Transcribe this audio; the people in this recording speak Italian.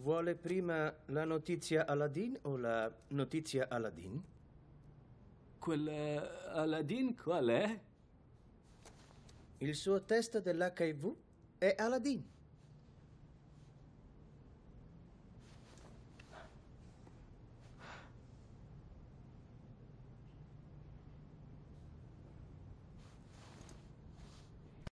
Vuole prima la notizia Aladdin o la notizia Aladdin? Quella Aladdin qual è? Il suo test dell'HIV è Aladdin.